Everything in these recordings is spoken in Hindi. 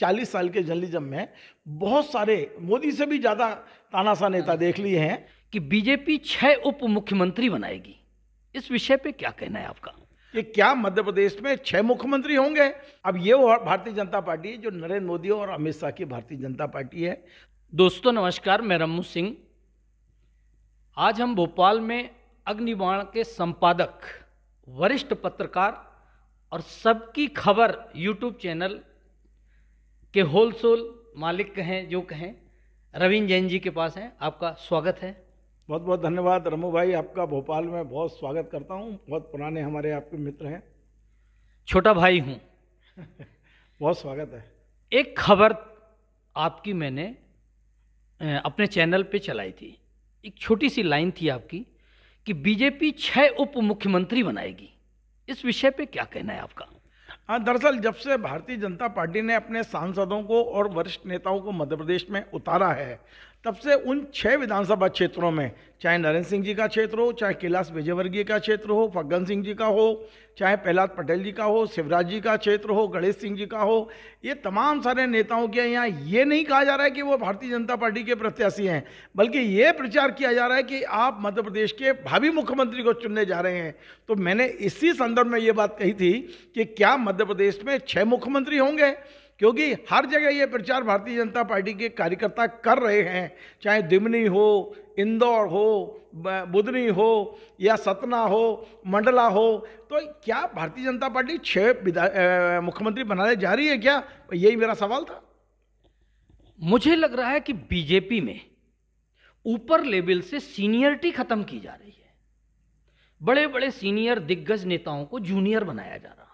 चालीस साल के जर्नलिज्म में बहुत सारे मोदी से भी ज़्यादा तानाशाह नेता देख लिए हैं कि बीजेपी छह उप मुख्यमंत्री बनाएगी इस विषय पे क्या कहना है आपका कि क्या मध्य प्रदेश में छह मुख्यमंत्री होंगे अब ये वो भारतीय जनता पार्टी है जो नरेंद्र मोदी और अमित शाह की भारतीय जनता पार्टी है दोस्तों नमस्कार मैं रमू सिंह आज हम भोपाल में अग्निबाण के संपादक वरिष्ठ पत्रकार और सबकी खबर यूट्यूब चैनल के होलसेल मालिक कहें जो कहें रविंद्र जैन जी के पास हैं आपका स्वागत है बहुत बहुत धन्यवाद रमू भाई आपका भोपाल में बहुत स्वागत करता हूँ बहुत पुराने हमारे आपके मित्र हैं छोटा भाई हूँ बहुत स्वागत है एक खबर आपकी मैंने अपने चैनल पे चलाई थी एक छोटी सी लाइन थी आपकी कि बीजेपी छः उप मुख्यमंत्री बनाएगी इस विषय पे क्या कहना है आपका हाँ दरअसल जब से भारतीय जनता पार्टी ने अपने सांसदों को और वरिष्ठ नेताओं को मध्य प्रदेश में उतारा है तब से उन छः विधानसभा क्षेत्रों में चाहे नरेंद्र सिंह जी का क्षेत्र हो चाहे कैलाश विजयवर्गीय का क्षेत्र हो फग्गन सिंह जी का हो चाहे प्रहलाद पटेल जी का हो शिवराज जी का क्षेत्र हो गणेश सिंह जी का हो ये तमाम सारे नेताओं के यहाँ ये नहीं कहा जा रहा है कि वो भारतीय जनता पार्टी के प्रत्याशी हैं बल्कि ये प्रचार किया जा रहा है कि आप मध्य प्रदेश के भावी मुख्यमंत्री को चुनने जा रहे हैं तो मैंने इसी संदर्भ में ये बात कही थी कि क्या मध्य प्रदेश में छः मुख्यमंत्री होंगे क्योंकि हर जगह ये प्रचार भारतीय जनता पार्टी के कार्यकर्ता कर रहे हैं चाहे दिमनी हो इंदौर हो बुधनी हो या सतना हो मंडला हो तो क्या भारतीय जनता पार्टी छः मुख्यमंत्री बनाने जा रही है क्या यही मेरा सवाल था मुझे लग रहा है कि बीजेपी में ऊपर लेवल से सीनियरिटी खत्म की जा रही है बड़े बड़े सीनियर दिग्गज नेताओं को जूनियर बनाया जा रहा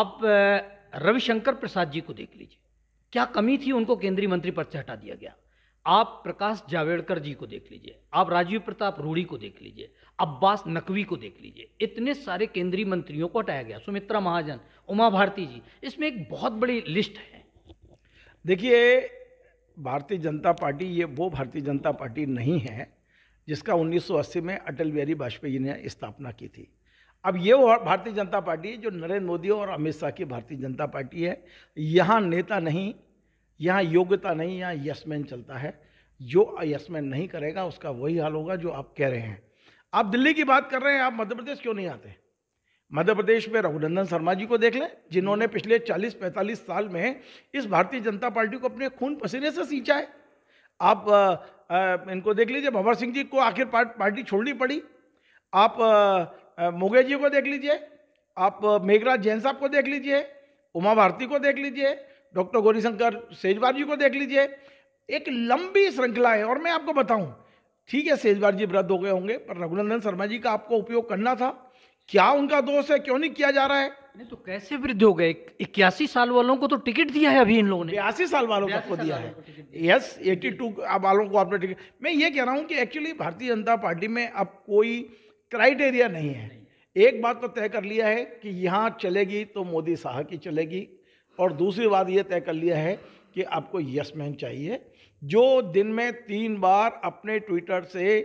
अब रविशंकर प्रसाद जी को देख लीजिए क्या कमी थी उनको केंद्रीय मंत्री पद से हटा दिया गया आप प्रकाश जावेडकर जी को देख लीजिए आप राजीव प्रताप रूढ़ी को देख लीजिए अब्बास नकवी को देख लीजिए इतने सारे केंद्रीय मंत्रियों को हटाया गया सुमित्रा महाजन उमा भारती जी इसमें एक बहुत बड़ी लिस्ट है देखिए भारतीय जनता पार्टी ये वो भारतीय जनता पार्टी नहीं है जिसका 1980 में अटल बिहारी वाजपेयी ने स्थापना की थी अब ये भारतीय जनता पार्टी है जो नरेंद्र मोदी और अमित शाह की भारतीय जनता पार्टी है यहाँ नेता नहीं यहाँ योग्यता नहीं यहाँ यशमैन चलता है जो यशमैन नहीं करेगा उसका वही हाल होगा जो आप कह रहे हैं आप दिल्ली की बात कर रहे हैं आप मध्य प्रदेश क्यों नहीं आते मध्य प्रदेश में रघुनंदन शर्मा जी को देख लें जिन्होंने पिछले 40-45 साल में इस भारतीय जनता पार्टी को अपने खून पसीने से सींचा है आप आ, आ, इनको देख लीजिए भंवर सिंह जी को आखिर पार्टी छोड़नी पड़ी आप मुगे जी को देख लीजिए आप मेघराज जैन साहब को देख लीजिए उमा भारती को देख लीजिए डॉक्टर गौरीशंकर सेजवार जी को देख लीजिए एक लंबी श्रृंखला है और मैं आपको बताऊं ठीक है सेजवार जी वृद्ध हो गए होंगे पर रघुनंदन शर्मा जी का आपको उपयोग करना था क्या उनका दोष है क्यों नहीं किया जा रहा है नहीं तो कैसे वृद्ध हो गए इक्यासी साल वालों को तो टिकट दिया है अभी इन लोगों ने बयासी साल वालों को दिया है यस एटी टू वालों को आपने टिकट मैं ये कह रहा हूँ कि एक्चुअली भारतीय जनता पार्टी में अब कोई क्राइटेरिया नहीं है एक बात तो तय कर लिया है कि यहाँ चलेगी तो मोदी साहब की चलेगी और दूसरी बात ये तय कर लिया है कि आपको यस मैन चाहिए जो दिन में तीन बार अपने ट्विटर से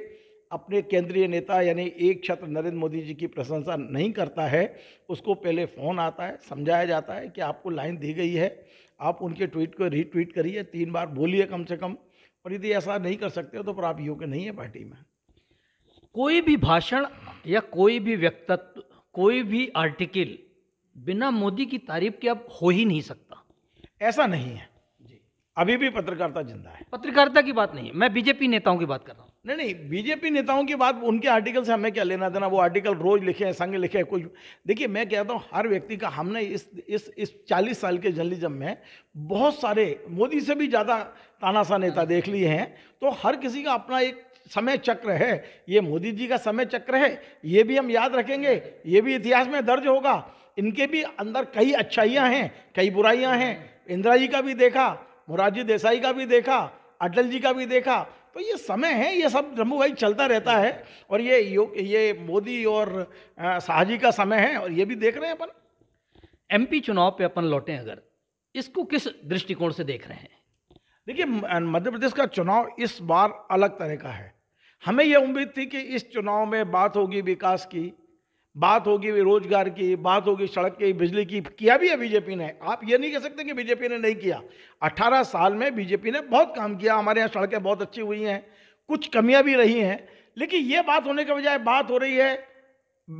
अपने केंद्रीय नेता यानी एक छत्र नरेंद्र मोदी जी की प्रशंसा नहीं करता है उसको पहले फ़ोन आता है समझाया जाता है कि आपको लाइन दी गई है आप उनके ट्वीट को रीट्वीट करिए तीन बार बोलिए कम से कम और यदि ऐसा नहीं कर सकते हो तो फिर आप योग्य नहीं है पार्टी में कोई भी भाषण या कोई भी व्यक्तित्व कोई भी आर्टिकल बिना मोदी की तारीफ के अब हो ही नहीं सकता ऐसा नहीं है जी अभी भी पत्रकारिता जिंदा है पत्रकारिता की बात नहीं है मैं बीजेपी नेताओं की बात कर रहा हूँ नहीं नहीं बीजेपी नेताओं की बात उनके आर्टिकल से हमें क्या लेना देना वो आर्टिकल रोज लिखे हैं संग लिखे हैं कुछ देखिए मैं कहता हूँ हर व्यक्ति का हमने इस इस इस चालीस साल के जर्नलिज्म में बहुत सारे मोदी से भी ज़्यादा तानाशाह नेता हाँ। देख लिए हैं तो हर किसी का अपना एक समय चक्र है ये मोदी जी का समय चक्र है ये भी हम याद रखेंगे ये भी इतिहास में दर्ज होगा इनके भी अंदर कई अच्छाइयाँ हैं कई बुराइयाँ हैं इंदिरा जी का भी देखा मुरारजी देसाई का भी देखा अटल जी का भी देखा तो ये समय है ये सब जम्मू भाई चलता रहता है और ये ये मोदी और शाहजी का समय है और ये भी देख रहे हैं अपन एमपी चुनाव पे अपन लौटे अगर इसको किस दृष्टिकोण से देख रहे हैं देखिए मध्य प्रदेश का चुनाव इस बार अलग तरह का है हमें यह उम्मीद थी कि इस चुनाव में बात होगी विकास की बात होगी रोजगार की बात होगी सड़क की बिजली की किया भी है बीजेपी ने आप ये नहीं कह सकते कि बीजेपी ने नहीं किया 18 साल में बीजेपी ने बहुत काम किया हमारे यहाँ सड़कें बहुत अच्छी हुई हैं कुछ कमियाँ भी रही हैं लेकिन ये बात होने के बजाय बात हो रही है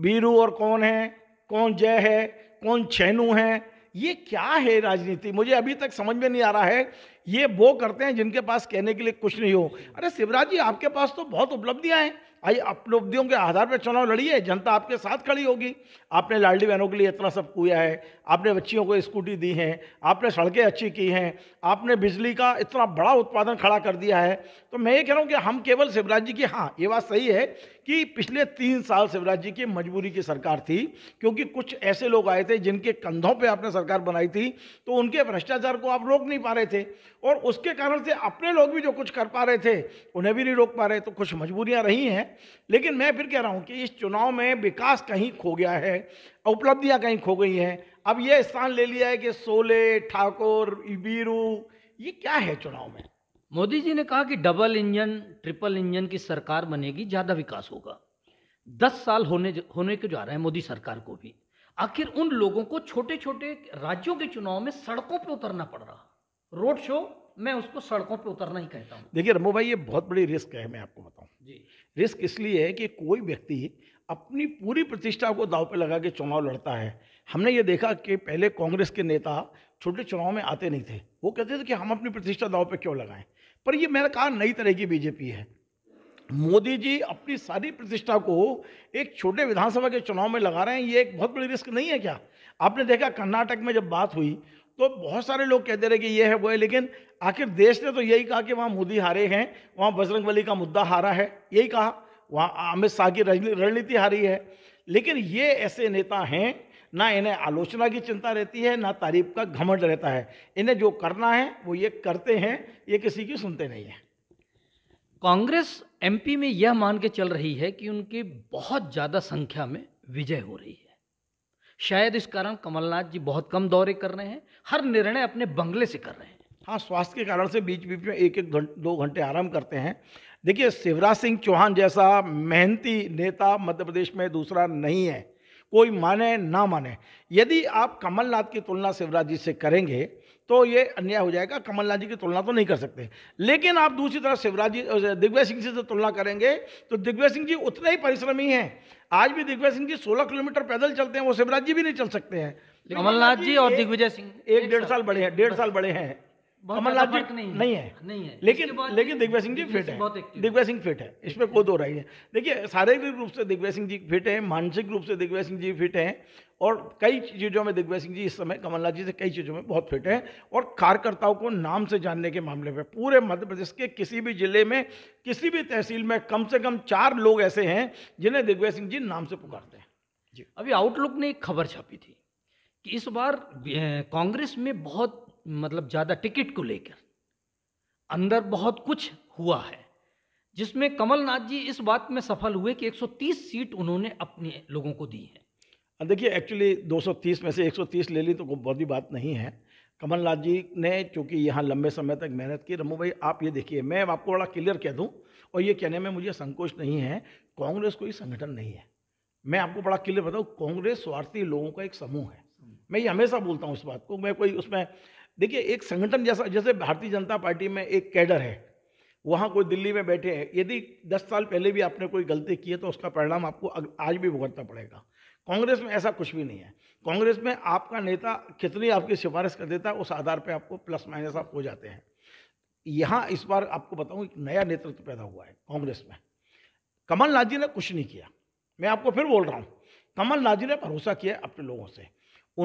बीरू और कौन है कौन जय है कौन छैनू है ये क्या है राजनीति मुझे अभी तक समझ में नहीं आ रहा है ये वो करते हैं जिनके पास कहने के लिए कुछ नहीं हो अरे शिवराज जी आपके पास तो बहुत उपलब्धियां हैं आई उपलब्धियों के आधार पर चुनाव लड़िए जनता आपके साथ खड़ी होगी आपने लाडली बहनों के लिए इतना सब किया है आपने बच्चियों को स्कूटी दी हैं आपने सड़कें अच्छी की हैं आपने बिजली का इतना बड़ा उत्पादन खड़ा कर दिया है तो मैं ये कह रहा हूँ कि हम केवल शिवराज जी की हाँ ये बात सही है कि पिछले तीन साल शिवराज जी की मजबूरी की सरकार थी क्योंकि कुछ ऐसे लोग आए थे जिनके कंधों पर आपने सरकार बनाई थी तो उनके भ्रष्टाचार को आप रोक नहीं पा रहे थे और उसके कारण से अपने लोग भी जो कुछ कर पा रहे थे उन्हें भी नहीं रोक पा रहे तो कुछ मजबूरियाँ रही हैं लेकिन मैं फिर कह रहा हूँ कि इस चुनाव में विकास कहीं खो गया है उपलब्धियाँ कहीं खो गई हैं अब यह स्थान ले लिया है कि सोले ठाकुर इबीरू ये क्या है चुनाव में मोदी जी ने कहा कि डबल इंजन ट्रिपल इंजन की सरकार बनेगी ज़्यादा विकास होगा दस साल होने होने के जा रहे हैं मोदी सरकार को भी आखिर उन लोगों को छोटे छोटे राज्यों के चुनाव में सड़कों पर उतरना पड़ रहा रोड शो मैं उसको सड़कों पर उतरना ही कहता हूँ देखिए रमो भाई ये बहुत बड़ी रिस्क है मैं आपको बताऊँ जी रिस्क इसलिए है कि कोई व्यक्ति अपनी पूरी प्रतिष्ठा को दाव पर लगा के चुनाव लड़ता है हमने ये देखा कि पहले कांग्रेस के नेता छोटे चुनाव में आते नहीं थे वो कहते थे कि हम अपनी प्रतिष्ठा दाव पर क्यों लगाएं पर ये मैंने कहा नई तरह की बीजेपी है मोदी जी अपनी सारी प्रतिष्ठा को एक छोटे विधानसभा के चुनाव में लगा रहे हैं ये एक बहुत बड़ी रिस्क नहीं है क्या आपने देखा कर्नाटक में जब बात हुई तो बहुत सारे लोग कहते रहे कि ये है वो है लेकिन आखिर देश ने तो यही कहा कि वहाँ मोदी हारे हैं वहाँ बजरंग बली का मुद्दा हारा है यही कहा वहाँ अमित शाह की रणनीति हारी है लेकिन ये ऐसे नेता हैं ना इन्हें आलोचना की चिंता रहती है ना तारीफ का घमंड रहता है इन्हें जो करना है वो ये करते हैं ये किसी की सुनते नहीं हैं कांग्रेस एमपी में यह मान के चल रही है कि उनके बहुत ज़्यादा संख्या में विजय हो रही है शायद इस कारण कमलनाथ जी बहुत कम दौरे कर रहे हैं हर निर्णय अपने बंगले से कर रहे हैं हाँ स्वास्थ्य के कारण से बीच बीच में एक एक घंटे दो घंटे आराम करते हैं देखिए शिवराज सिंह चौहान जैसा मेहनती नेता मध्य प्रदेश में दूसरा नहीं है कोई माने ना माने यदि आप कमलनाथ की तुलना शिवराज जी से करेंगे तो ये अन्याय हो जाएगा कमलनाथ जी की तुलना तो नहीं कर सकते लेकिन आप दूसरी तरफ शिवराज जी दिग्विजय सिंह जी से तुलना करेंगे तो दिग्विजय सिंह जी उतने ही परिश्रमी हैं आज भी दिग्विजय सिंह जी 16 किलोमीटर पैदल चलते हैं वो शिवराज जी भी नहीं चल सकते हैं कमलनाथ जी और दिग्विजय सिंह एक डेढ़ साल बड़े हैं डेढ़ साल बड़े हैं कमलनाथ जी नहीं, है नहीं है लेकिन लेकिन दिग्विजय सिंह जी फिट है दिग्विजय सिंह फिट है इसमें कोई दो राय है देखिए शारीरिक रूप से दिग्विजय सिंह जी फिट मानसिक रूप से दिग्विजय सिंह जी फिट और कई चीज़ों में दिग्विजय सिंह जी इस समय कमलनाथ जी से कई चीज़ों में बहुत फिट हैं और कार्यकर्ताओं को नाम से जानने के मामले में पूरे मध्य प्रदेश के किसी भी जिले में किसी भी तहसील में कम से कम चार लोग ऐसे हैं जिन्हें दिग्विजय सिंह जी नाम से पुकारते हैं जी अभी आउटलुक ने एक खबर छापी थी कि इस बार कांग्रेस में बहुत मतलब ज़्यादा टिकट को लेकर अंदर बहुत कुछ हुआ है जिसमें कमलनाथ जी इस बात में सफल हुए कि 130 सीट उन्होंने अपने लोगों को दी है देखिए एक्चुअली 230 में से 130 ले ली तो कोई बड़ी बात नहीं है कमलनाथ जी ने चूँकि यहाँ लंबे समय तक मेहनत की रमू भाई आप ये देखिए मैं आपको बड़ा क्लियर कह दूँ और ये कहने में मुझे संकोच नहीं है कांग्रेस कोई संगठन नहीं है मैं आपको बड़ा क्लियर बताऊँ कांग्रेस स्वार्थी लोगों का एक समूह है मैं ये हमेशा बोलता हूँ इस बात को मैं कोई उसमें देखिए एक संगठन जैसा जैसे भारतीय जनता पार्टी में एक कैडर है वहाँ कोई दिल्ली में बैठे हैं यदि दस साल पहले भी आपने कोई गलती की है तो उसका परिणाम आपको आज भी भुगतना पड़ेगा कांग्रेस में ऐसा कुछ भी नहीं है कांग्रेस में आपका नेता कितनी आपकी सिफारिश कर देता है उस आधार पर आपको प्लस माइनस आप हो जाते हैं यहाँ इस बार आपको बताऊँ एक नया नेतृत्व पैदा हुआ है कांग्रेस में कमलनाथ जी ने कुछ नहीं किया मैं आपको फिर बोल रहा हूँ कमलनाथ जी ने भरोसा किया अपने लोगों से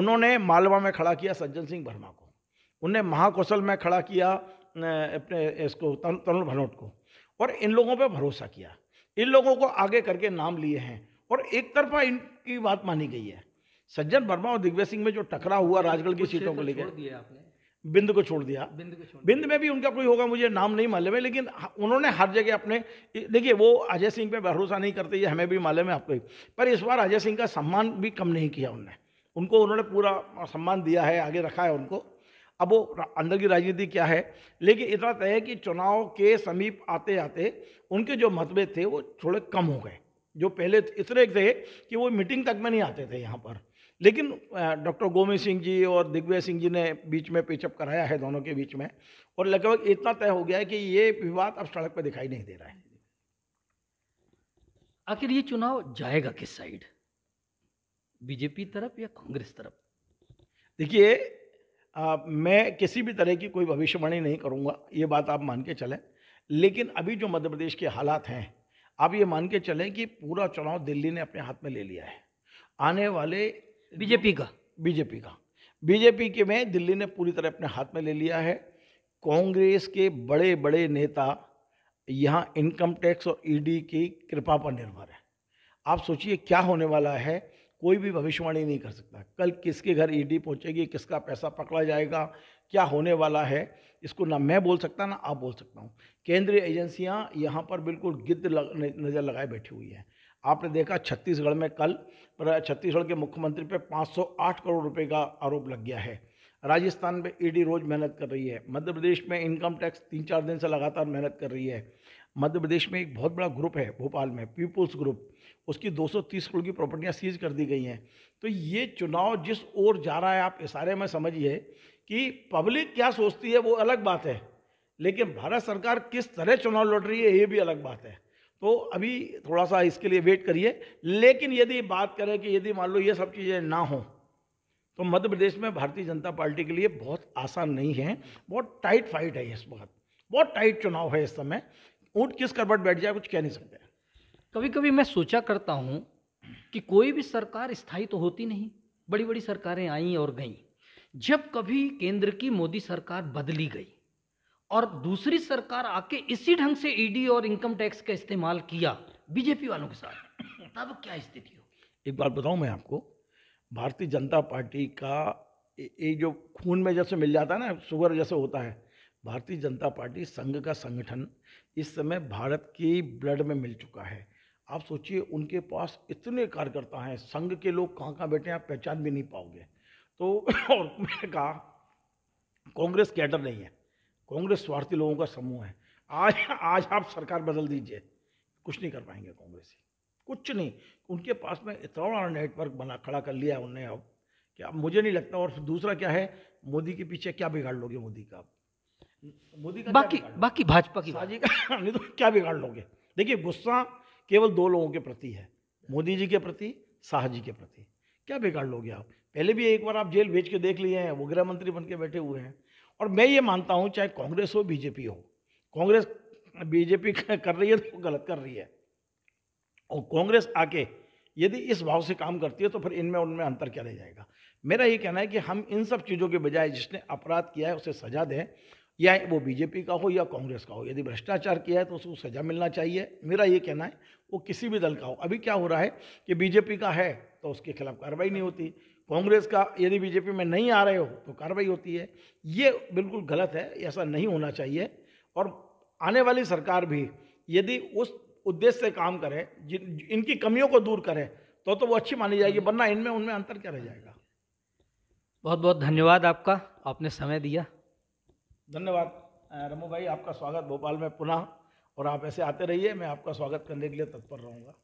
उन्होंने मालवा में खड़ा किया सज्जन सिंह वर्मा को उनने महाकौशल में खड़ा किया अपने इसको तरुण भनोट को और इन लोगों पे भरोसा किया इन लोगों को आगे करके नाम लिए हैं और एक तरफा इनकी बात मानी गई है सज्जन वर्मा और दिग्विजय सिंह में जो टकरा हुआ राजगढ़ की सीटों को तो लेकर बिंद को छोड़ दिया बिंद को छोड़ बिंद में भी उनका कोई होगा मुझे नाम नहीं मालूम है लेकिन उन्होंने हर जगह अपने देखिए वो अजय सिंह पे भरोसा नहीं करते ये हमें भी मालूम है आपको पर इस बार अजय सिंह का सम्मान भी कम नहीं किया उनने उनको उन्होंने पूरा सम्मान दिया है आगे रखा है उनको अब वो अंदर की राजनीति क्या है लेकिन इतना तय है कि चुनाव के समीप आते आते उनके जो मतभेद थे वो थोड़े कम हो गए जो पहले इतने थे कि वो मीटिंग तक में नहीं आते थे यहाँ पर लेकिन डॉक्टर गोविंद सिंह जी और दिग्विजय सिंह जी ने बीच में पिचअप कराया है दोनों के बीच में और लगभग इतना तय हो गया है कि ये विवाद अब सड़क पर दिखाई नहीं दे रहा है आखिर ये चुनाव जाएगा किस साइड बीजेपी तरफ या कांग्रेस तरफ देखिए आ, मैं किसी भी तरह की कोई भविष्यवाणी नहीं करूँगा ये बात आप मान के चलें लेकिन अभी जो मध्य प्रदेश के हालात हैं आप ये मान के चलें कि पूरा चुनाव दिल्ली ने अपने हाथ में ले लिया है आने वाले बीजेपी का बीजेपी का बीजेपी के में दिल्ली ने पूरी तरह अपने हाथ में ले लिया है कांग्रेस के बड़े बड़े नेता यहाँ इनकम टैक्स और ईडी की कृपा पर निर्भर है आप सोचिए क्या होने वाला है कोई भी भविष्यवाणी नहीं कर सकता कल किसके घर ईडी पहुंचेगी किसका पैसा पकड़ा जाएगा क्या होने वाला है इसको ना मैं बोल सकता ना आप बोल सकता हूँ केंद्रीय एजेंसियाँ यहाँ पर बिल्कुल गिद्ध लग, नज़र लगाए बैठी हुई हैं आपने देखा छत्तीसगढ़ में कल छत्तीसगढ़ के मुख्यमंत्री पर 508 करोड़ रुपए का आरोप लग गया है राजस्थान में ईडी रोज़ मेहनत कर रही है मध्य प्रदेश में इनकम टैक्स तीन चार दिन से लगातार मेहनत कर रही है मध्य प्रदेश में एक बहुत बड़ा ग्रुप है भोपाल में पीपुल्स ग्रुप उसकी 230 करोड़ की प्रॉपर्टियाँ सीज कर दी गई हैं तो ये चुनाव जिस ओर जा रहा है आप इशारे में समझिए कि पब्लिक क्या सोचती है वो अलग बात है लेकिन भारत सरकार किस तरह चुनाव लड़ रही है ये भी अलग बात है तो अभी थोड़ा सा इसके लिए वेट करिए लेकिन यदि बात करें कि यदि मान लो ये सब चीज़ें ना हों तो मध्य प्रदेश में भारतीय जनता पार्टी के लिए बहुत आसान नहीं है बहुत टाइट फाइट है इस वक्त बहुत टाइट चुनाव है इस समय ऊँट किस करवट बैठ जाए कुछ कह नहीं सकते कभी कभी मैं सोचा करता हूँ कि कोई भी सरकार स्थायी तो होती नहीं बड़ी बड़ी सरकारें आई और गईं जब कभी केंद्र की मोदी सरकार बदली गई और दूसरी सरकार आके इसी ढंग से ईडी और इनकम टैक्स का इस्तेमाल किया बीजेपी वालों के साथ तब क्या स्थिति होगी एक बात बताऊं मैं आपको भारतीय जनता पार्टी का ये जो खून में जैसे मिल जाता है ना शुगर जैसे होता है भारतीय जनता पार्टी संघ का संगठन इस समय भारत की ब्लड में मिल चुका है आप सोचिए उनके पास इतने कार्यकर्ता हैं संघ के लोग कहाँ कहाँ बैठे हैं आप पहचान भी नहीं पाओगे तो और मैंने कहा कांग्रेस कैडर नहीं है कांग्रेस स्वार्थी लोगों का समूह है आज आज आप सरकार बदल दीजिए कुछ नहीं कर पाएंगे कांग्रेस कुछ नहीं उनके पास में इतना बड़ा नेटवर्क बना खड़ा कर लिया है उनने अब कि अब मुझे नहीं लगता और दूसरा क्या है मोदी के पीछे क्या बिगाड़ लोगे मोदी का आप मोदी का बाकी बाकी भाजपा की जी का नहीं तो क्या बिगाड़ लोगे देखिए गुस्सा केवल दो लोगों के प्रति है मोदी जी के प्रति शाह जी के प्रति क्या बिगाड़ लोगे आप पहले भी एक बार आप जेल भेज के देख लिए हैं वो गृह मंत्री बन के बैठे हुए हैं और मैं ये मानता हूँ चाहे कांग्रेस हो बीजेपी हो कांग्रेस बीजेपी कर रही है तो गलत कर रही है और कांग्रेस आके यदि इस भाव से काम करती है तो फिर इनमें उनमें अंतर क्या रह जाएगा मेरा ये कहना है कि हम इन सब चीज़ों के बजाय जिसने अपराध किया है उसे सजा दें या वो बीजेपी का हो या कांग्रेस का हो यदि भ्रष्टाचार किया है तो उसको सज़ा मिलना चाहिए मेरा ये कहना है वो किसी भी दल का हो अभी क्या हो रहा है कि बीजेपी का है तो उसके खिलाफ कार्रवाई नहीं होती कांग्रेस का यदि बीजेपी में नहीं आ रहे हो तो कार्रवाई होती है ये बिल्कुल गलत है ऐसा नहीं होना चाहिए और आने वाली सरकार भी यदि उस उद्देश्य से काम करे जिन इनकी कमियों को दूर करे तो तो वो अच्छी मानी जाएगी वरना इनमें उनमें अंतर क्या रह जाएगा बहुत बहुत धन्यवाद आपका आपने समय दिया धन्यवाद रमू भाई आपका स्वागत भोपाल में पुनः और आप ऐसे आते रहिए मैं आपका स्वागत करने के लिए तत्पर रहूँगा